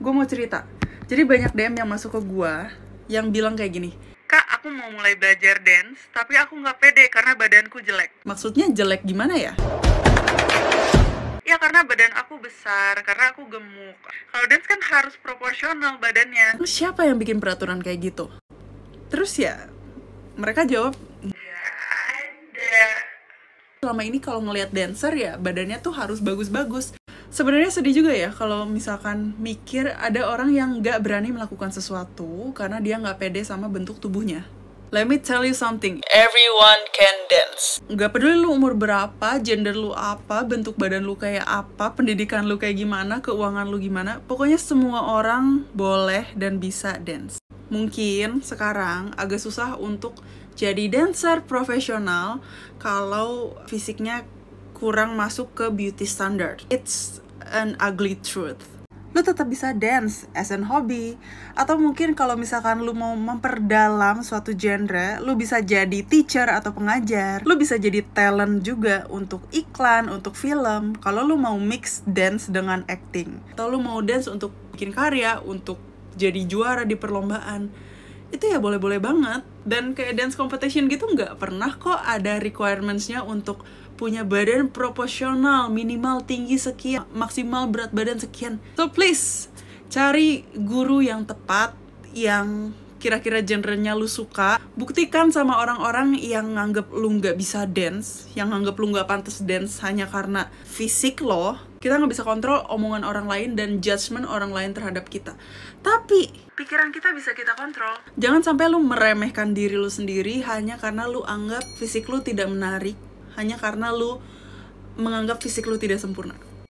gue mau cerita jadi banyak DM yang masuk ke gue yang bilang kayak gini kak aku mau mulai belajar dance tapi aku nggak pede karena badanku jelek maksudnya jelek gimana ya ya karena badan aku besar karena aku gemuk kalau dance kan harus proporsional badannya terus siapa yang bikin peraturan kayak gitu terus ya mereka jawab ada selama ini kalau ngelihat dancer ya badannya tuh harus bagus-bagus sebenarnya sedih juga ya kalau misalkan mikir ada orang yang nggak berani melakukan sesuatu karena dia nggak pede sama bentuk tubuhnya. Let me tell you something. Everyone can dance. Nggak peduli lu umur berapa, gender lu apa, bentuk badan lu kayak apa, pendidikan lu kayak gimana, keuangan lu gimana, pokoknya semua orang boleh dan bisa dance. Mungkin sekarang agak susah untuk jadi dancer profesional kalau fisiknya kurang masuk ke beauty standard. It's an ugly truth lu tetap bisa dance as an hobby atau mungkin kalau misalkan lu mau memperdalam suatu genre lu bisa jadi teacher atau pengajar lu bisa jadi talent juga untuk iklan untuk film kalau lu mau mix dance dengan acting atau lu mau dance untuk bikin karya untuk jadi juara di perlombaan itu ya boleh-boleh banget dan kayak dance competition gitu nggak pernah kok ada requirements-nya untuk punya badan proporsional, minimal tinggi sekian, maksimal berat badan sekian. So please, cari guru yang tepat, yang kira-kira genrenya lu suka buktikan sama orang-orang yang nganggep lu nggak bisa dance yang nganggep lu nggak pantas dance hanya karena fisik lo kita nggak bisa kontrol omongan orang lain dan judgement orang lain terhadap kita tapi pikiran kita bisa kita kontrol jangan sampai lu meremehkan diri lu sendiri hanya karena lu anggap fisik lu tidak menarik hanya karena lu menganggap fisik lu tidak sempurna